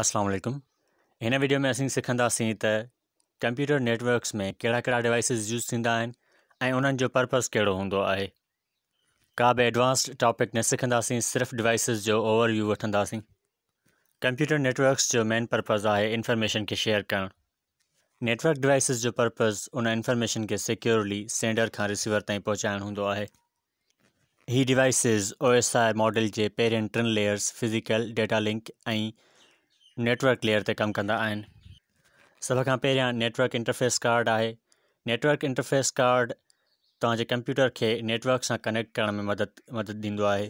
अस्सलाम इन वीडियो में असीं सिखंदासीं त कंप्यूटर नेटवर्क्स में कड़ा कड़ा डिवाइसिस यूज़ थींदा आहिनि पर्पज़ कड़ो हूंदो आहे का भी एडवांस्ड टॉपिक न सिखंदासीं सिर्फ़ डिवाइसिस जो ओवरव्यू वी कंप्यूटर नेटवर्क्स जो मेन पर्पज़ है इंफॉर्मेशन के शेयर करणु नेटवर्क डिवाइसिस जो पर्पज़ उन इंफॉर्मेशन के सिक्योरली सेंडर का रिसीवर तीन पहुचाइणु हों आहे devices O S I model के पहिरियनि टिनि layers physical data link network layer ते कमु कंदा आहिनि सभ खां पहिरियां नेटवर्क इंटरफेस कार्ड आहे नेटवर्क इंटरफेस कार्ड तव्हांजे कंप्यूटर खे नेटवर्क सां कनेक्ट करण में मदद मदद ॾींदो आहे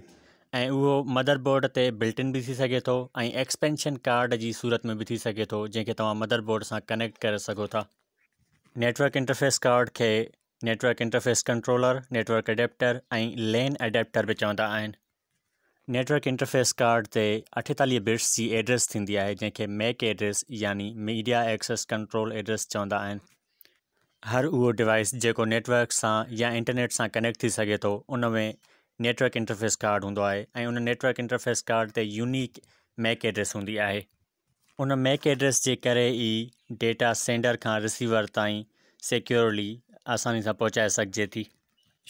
ऐं उहो मदर बोर्ड ते बिल्टिन इन बि थी सघे थो ऐं एक्सपेंशन कार्ड जी सूरत में बि थी सघे थो जंहिंखे तव्हां मदर बोर्ड सां कनेक्ट करे सघो था नेटवर्क इंटरफेस कार्ड खे network interface controller network adapter ऐं लेन अडैप्टर बि चवंदा आहिनि नेटवर्क इंटरफेस कार्ड से अठेताली बिट्स की एड्रेस थींदी आहे जंहिंखे मैक एड्रेस यानी मीडिया एक्सेस कंट्रोल एड्रेस चवंदा हर उहो डिवाइस जो नेटवर्क से या इंटरनेट से कनेक्ट थी सघे तो उनमें नेटवर्क इंटरफेस कार्ड हों आहे उन नेटवर्क इंटरफेस कार्ड से यूनिक मैक एड्रेस होंगी है उन मैक एड्रेस के करे ई डेटा सेंडर का रिसीवर ताईं सिक्योरली आसानी से पहुचाए सघिजे थी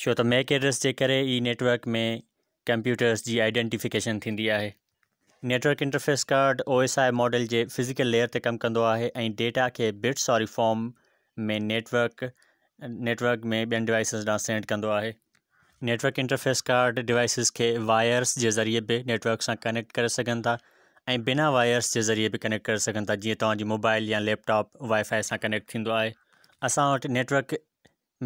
छो तो मैक एड्रेस के करे ई नेटवर्क में कंप्यूटर्स की आइडेंटिफिकेशन थींदी आहे network interface card O S I model के फिज़िकल लेयर से कम कंदो आहे डेटा खे बिट्स और फॉर्म में नेटवर्क नेटवर्क में ॿियनि डिवाइसिस ॾांहुं सेंड कंदो नेटवर्क इंटरफेस कार्ड डिवाइसिस के वायर्स के ज़रिए भी नेटवर्क से कनेक्ट कर सघनि था बिना वायर्स जे ज़रिए भी कनेक्ट कर सघनि था मोबाइल या लैपटॉप वाईफाई से कनेक्ट थींदो अस नेटवर्क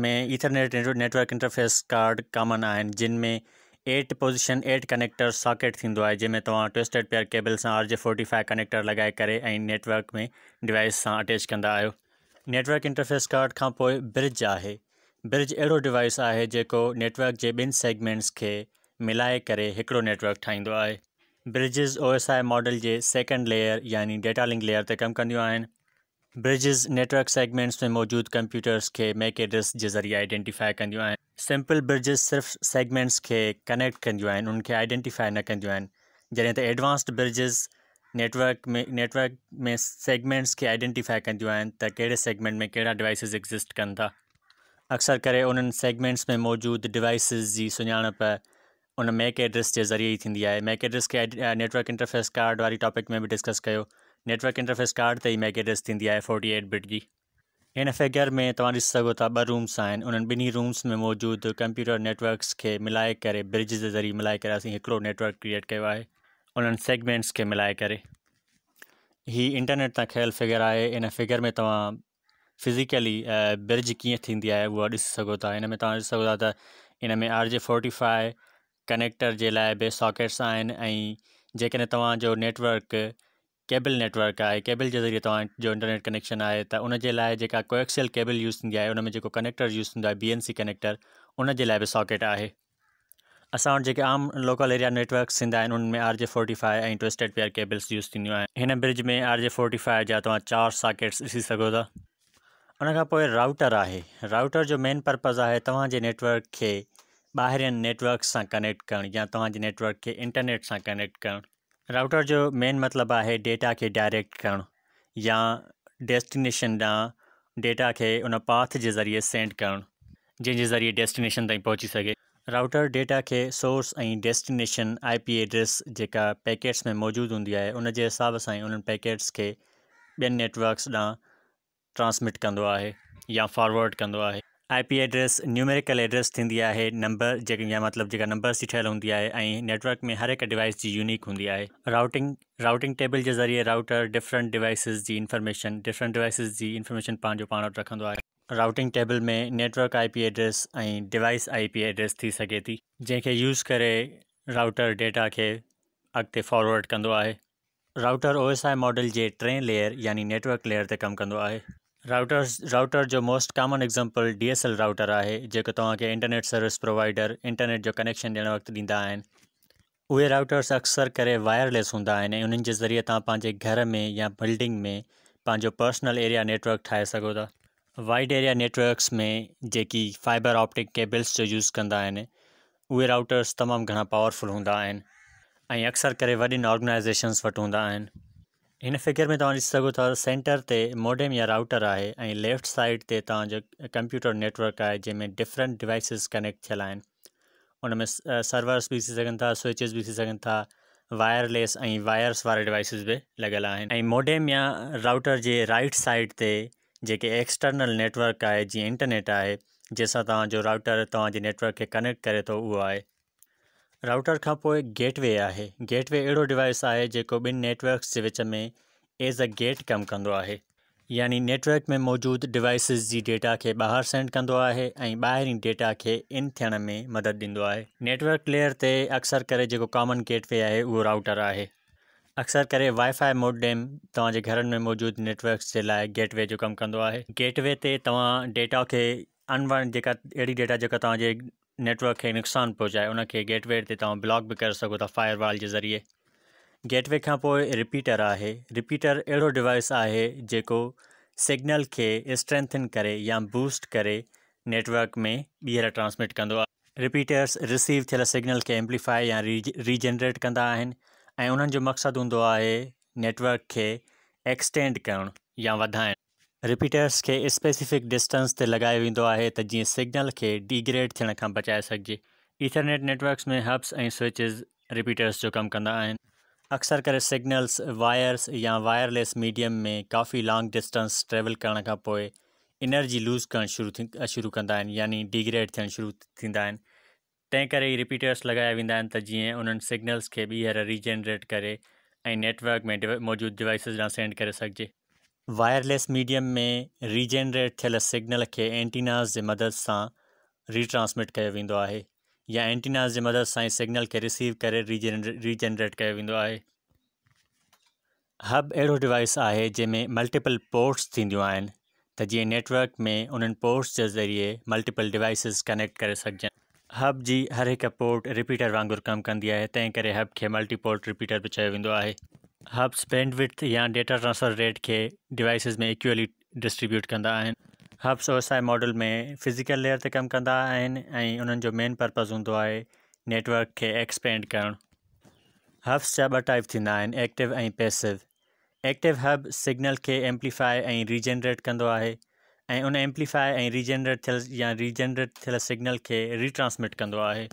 में ethernet network interface card common आहिनि जिन में eight position eight connector socket थींदो आहे जंहिंमें तव्हां ट्विस्टेड पेयर केबल से R J forty five connector लॻाए करे नेटवर्क में डिवाइस सां अटैच कंदा नेटवर्क इंटरफेस कार्ड का पोइ ब्रिज है ब्रिज अड़ो डिवाइस है जो नेटवर्क के बिन सेगमेंट्स के मिले करो नेटवर्क ठाहींदो है bridges O S I model के सेकेंड लेयर यानी डेटा लिंक लेयर से कम कंदियूं ब्रिजेस नेटवर्क सेगमेंट्स में मौजूद कंप्यूटर्स के मैक एड्रेस के ज़रिए आइडेंटिफाई कंदियूं आहिनि सिंपल ब्रिजिस सिर्फ़ सेगमेंट्स के कनेक्ट कंदियूं आहिनि उनखे आइडेंटिफाई न कंदियूं आहिनि जॾहिं त एडवांस्ड ब्रिजिस नेटवर्क में नेटवर्क में सेगमेंट्स खे आइडेंटिफाई कंदियूं आहिनि त कहिड़े सेगमेंट में कहिड़ा डिवाइसिस एग्ज़िस्ट कनि था अक्सर करे उन्हनि सेगमेंट्स में मौजूदु डिवाइसिस जी सुञाणप उन मैक एड्रेस जे ज़रिए ई थींदी आहे मैक एड्रेस खे नेटवर्क इंटरफेस कार्ड वारी टॉपिक में बि डिस्कस कयो नेटवर्क इंटरफेस कार्ड ते मैग एड्रेस थींदी आहे फोर्टी एट बिट की इन फिगर में तव्हां ॾिसी ब रूम्स आहिनि उन्हनि बिन्हीं रूम्स में मौजूद कंप्यूटर नेटवर्क्स के मिलाए कर ब्रिज के ज़रिए मिलाए करे असीं नेटवर्क क्रिएट किया है उन्हनि सेगमेंट्स खे मिलाए करे हीअ इंटरनेट तां खयल फिगर है इन फिगर में तव्हां फिज़िकली ब्रिज कीअं थींदी आहे उहा ॾिसी सघो में तव्हां ॾिसी सघो इन में R J forty five connector के लिए बि सॉकेट्स आज जो जेकॾहिं नेटवर्क केबल नेटवर्क आहे केबल के ज़रिए तव्हां इंटरनेट कनेक्शन आहे त उन जे लाइ कोएक्सल केबल यूज़ थींदी आहे उन में कनेक्टर यूज़ थींदो बी एन सी कनेक्टर उन जे लाइ सॉकेट है असां वटि आम लोकल एरिया नेटवर्क्स थींदा उनमें आर जे फोर्टी फाइव ऐं ट्विस्टेड पेयर केबल्स यूज़ थींदियूं ब्रिज में आर जे फोर्टी फाइव जा तव्हां चारि सॉकेट्स ॾिसी सघो था राउटर है राउटर जो मेन पर्पज़ है तव्हांजे नेटवर्क के ॿाहिरियनि नेटवर्क सां कनेक्ट करणु या तव्हांजे नेटवर्क खे इंटरनेट से कनेक्ट करणु राउटर जो मेन मतलब है डेटा के डायरेक्ट करणु या डेस्टिनेशन ॾांहुं डेटा के उन पाथ के ज़रिए सेंड करणु जंहिंजे ज़रिए डेस्टिनेशन ताईं पहुची सघे राउटर डेटा के सोर्स ए डेस्टिनेशन आई पी एड्रेस जेका पैकेट्स में मौजूद होंगी है उन हिसाब सां ई उन्हनि पैकेट्स के बेन नेटवर्क्स ॾांहुं ट्रांसमिट कंदो आहे फॉरवर्ड कंदो I P address numerical address थींदी आहे नंबर जे मतिलबु जेका जी ठहियलु हूंदी आहे ऐं नेटवर्क में हर हिकु डिवाइस जी यूनिक हूंदी आहे राउटिंग राउटिंग टेबल जे ज़रिए राउटर डिफरेंट डिवाइसिस जी इंफॉर्मेशन डिफरेंट डिवाइसिस जी इंफॉर्मेशन पंहिंजो पाण वटि रखंदो आहे राउटिंग टेबल में नेटवर्क आई पी एड्रेस ऐं डिवाइस आई पी एड्रेस थी सघे थी जंहिंखे यूज़ करे राउटर डेटा खे अॻिते फॉरवर्ड कंदो आहे राउटर एस आई मॉडल जे टे लेयर यानी नेटवर्क लेयर ते कमु कंदो आहे राउटर्स राउटर जो most common example D S L router आहे जेको तव्हांखे इंटरनेट सर्विस प्रोवाइडर इंटरनेट जो कनेक्शन ॾियण वक़्तु ॾींदा आहिनि उहे राउटर्स अक्सर करे वायरलेस हूंदा आहिनि ऐं उन्हनि जे ज़रिए तव्हां पंहिंजे घर में या बिल्डिंग में पंहिंजो पर्सनल एरिया नेटवर्क ठाहे सघो था वाइड एरिया नेटवर्क्स में जेकी फाइबर ऑप्टिक केबल्स जो यूज़ कंदा आहिनि उहे राउटर्स तमामु घणा पावरफुल हूंदा आहिनि ऐं अक्सर करे वॾियुनि ऑर्गनाइज़ेशन्स वटि हूंदा आहिनि इन फिगर में तुम ॾिसी सघो सेंटर ते मोडेम या राउटर है और लेफ़्ट साइड ते कंप्यूटर नेटवर्क है जैमें डिफरेंट डिवाइसिस कनेक्ट थियल आहिनि सर्वर्स भी थी सघनि था स्विचिस बि थी था वायरलेस ऐं वायर्स वारा डिवाइसिस भी लगल आहिनि मोडेम या राउटर के राइट साइड ते जेके एक्सटर्नल नेटवर्क है जीअं इंटरनेट है जैसा तव्हांजो राउटर तव्हांजे नेटवर्क खे कनेक्ट करे तो उहो आहे राउटर खां पोइ गेटवे आहे गेटवे अहिड़ो डिवाइस आहे जेको ॿिनि नेटवर्क्स जे विच में एज़ अ गेट कमु कंदो आहे यानि नेटवर्क में मौजूदु डिवाइसिस जी डेटा खे ॿाहिरि सेंड कंदो आहे ऐं ॿाहिरीं डेटा खे इन थियण में मदद ॾींदो आहे नेटवर्क लेयर ते अक्सर करे जेको कॉमन गेटवे आहे उहो राउटर आहे अक्सर करे वाईफाई मोडेम डेम तव्हांजे घरनि में मौजूदु नेटवर्क्स जे लाइ गेटवे जो कमु कंदो आहे गेटवे ते तव्हां डेटा खे अनवार जेका अहिड़ी डेटा जेका तव्हांजे नेटवर्क खे नुकसान पहुचाए उनखे गेटवे ते तव्हां ब्लॉक भी कर सो था फायरवॉल जे ज़रिए गेटवे का पोइ रिपीटर आहे रिपीटर अड़ो डिवाइस है जो सिग्नल के स्ट्रेंथन करे या बूस्ट करे नेटवर्क में बीहर ट्रांसमिट कंदो रिपीटर्स रिसीव थे सिग्नल के एम्पलीफाए या रीज रीजनरेट कंदा आहिनि ऐं होंद जो नेटवर्क खे एक्सटेंड कर या वधाइणु रिपीटर्स खे स्पेसिफिक डिस्टेंस ते लॻायो वेंदो आहे सिग्नल के डिग्रेड थे बचाए सघिजे ईथरनेट नेटवर्क्स में हब्स ए स्विचिस रिपीटर्स जो कम कंदा अक्सर करे सिग्नल्स वायर्स या वायरलेस मीडियम में काफ़ी लॉन्ग डिस्टेंस ट्रेवल करण खां पोइ एनर्जी लूज़ कर शुरू थी शुरू कंदा यानी डिग्रेड थियणु शुरू थींदा ही रिपीटर्स लगाया वेंदा तो त जीअं सिग्नल्स के ॿीहर रीजनरेट करे ऐं नेटवर्क में मौजूदु डिवाइसिस ॾांहुं सेंड कर सघिजे वायरलेस मीडियम में रीजनरेट थियल सिग्नल खे एंटीनाज़ जे मदद से रीट्रांसमिट किया वेंदो आहे या एंटीनाज़ जे मदद से ई सिग्नल के रिसीव करे रीजनरे रीजनरेट कयो हब अड़ो डिवाइस है जैमें मल्टीपल पोर्ट्स थींदियूं आहिनि त जीअं नेटवर्क में उन्हनि पोर्ट्स जे ज़रिए मल्टीपल डिवाइसिस कनेक्ट कर सघजनि हब जी हर हिकु पोर्ट रिपीटर वगुर कम कंदी आहे तंहिं हब के मल्टीपोर्ट रिपीटर भी वो है हब्स बैंडविड्थ या डेटा ट्रांसफ़र रेट के डिवाइसिस में इक्वली डिस्ट्रीब्यूट कंदा आहिनि हब्स ओ मॉडल में फिज़िकल लेयर ते कमु कंदा आहिनि ऐं उन्हनि जो मेन पर्पज़ हूंदो आहे नेटवर्क खे एक्सपेंड करणु हब्स जा ॿ टाइप थींदा आहिनि एक्टिव ऐं पैसिव एक्टिव हब सिग्नल खे एम्पलीफाए ऐं रीजनरेट कंदो आहे ऐं उन एम्पलीफाए ऐं रीजनरेट थियल या रीजनरेट थियल सिग्नल खे रीट्रांसमिट कंदो आहे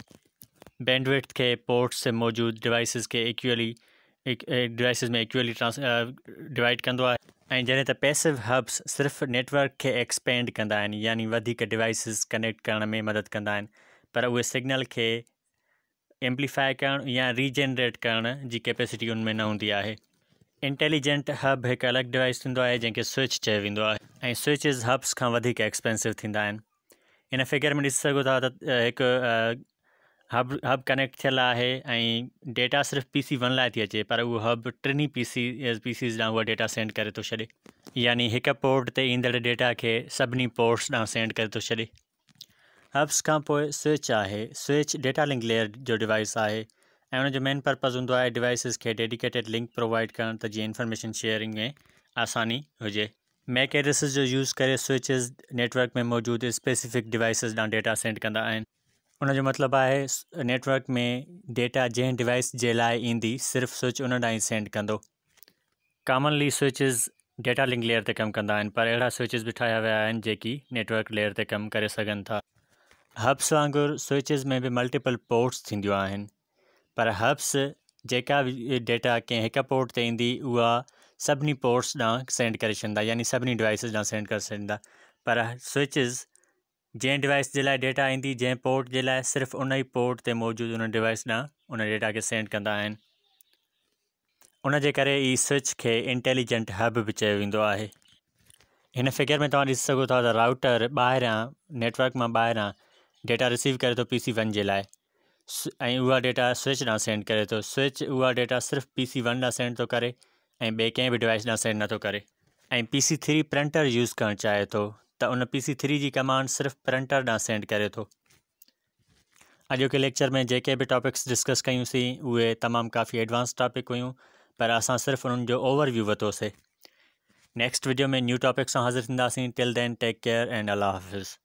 बैंडविड्थ खे पोर्ट्स ते मौजूदु डिवाइसिस खे इक्वली डिवाइसिस में इक्वली ट्रांस डिवाइड कह आहे ऐं पैसिव हब्स सिर्फ़ नेटवर्क के एक्सपेंड कह यानी डिवाइसिस कनेक्ट कर में मदद कह पर उ सिग्नल के एम्पलीफाए कर या रीजनरेट कर कैपेसिटी उनमें न हूंदी इंटेलिजेंट हब एक अलग डिवाइस थींदो जैसे स्विच चो स्विच आहे हब्स का एक्सपेंसिव थी इन फिगर में ऐसी सघो एक uh, हब हब कनेक्ट थियल आहे ऐं डेटा सिर्फ़ु पी सी वन लाइ थी अचे पर उहो हब टिनी पी सी पी सीज़ ॾांहुं उहा डेटा सेंड करे थो तो छॾे यानी हिकु पोर्ट ते ईंदड़ डेटा खे सभिनी पोर्ट्स ॾांहुं सेंड करे थो तो छॾे हब्स खां पोइ स्विच आहे स्विच डेटा लिंक लेयर जो डिवाइस आहे ऐं हुनजो मेन पर्पज़ हूंदो आहे डिवाइसिस खे डेडिकेटेड लिंक प्रोवाइड करणु त जीअं इंफॉर्मेशन शेयरिंग में आसानी हुजे मैक एड्रेसिस जो यूज़ करे स्विचिस नेटवर्क में मौजूदु स्पेसिफिक डिवाइसिस ॾांहुं डेटा सेंड कंदा आहिनि उन मतलब है नेटवर्क में डेटा जै डिवाइस के लिए इंदी सिर्फ़ स्विच उन ॾांहुं सेंड कंदो commonly switches data link layer से कम कह पर अड़ा स्विचिस भी ठाया वह जी नेटवर्क लेयर से कम कर सकन था हब्स वांगुरु स्विचिस में भी मल्टीपल पोर्ट्स थन्दून पर हब्स जेका डेटा कें एक पोर्ट से इंदी उ सभी पोर्ट्स ॾांहुं सेंड कर छॾींदा यानी डिवाइस डिवाइसिस सेंड कर पर स्विचिस जै डिवाइस के लिए डेटा इंदी जै पोर्ट के लिए सिर्फ उन ई पोर्ट ते मौजूदु उन डिवाइस ॾांहुं उन डेटा खे सेंड कंदा आहिनि उनजे करे ई स्विच खे इंटेलिजेंट हब भी चयो वेंदो आहे फिगर में तव्हां ॾिसी सघो था राउटर ॿाहिरां नेटवर्क में ॿाहिरां डेटा रिसीव करे थो पी सी वन जे लाइ डेटा स्विच ॾांहुं सेंड करे थो स्विच उहा डेटा सिर्फ पी सी वन ॾांहुं सेंड थो करे ऐं ॿिए कंहिं डिवाइस ॾांहुं सेंड नथो करे P C three printer use करणु चाहे तो तो उन पी सी थ्री की कमांड सिर्फ प्रिंटर ॾांहुं सेंड करे थो के लेक्चर में जे भी टॉपिक्स डिस्कस कयूंसीं उहे तमामु काफ़ी एडवांस टॉपिक हुई पर असां सिर्फ़ु उन्हनि जो ओवरव्यू वरितोसीं नेक्स्ट वीडियो में न्यू टॉपिक सां हाज़िर थींदासीं till then take care and अल्लाह हाफ़िज़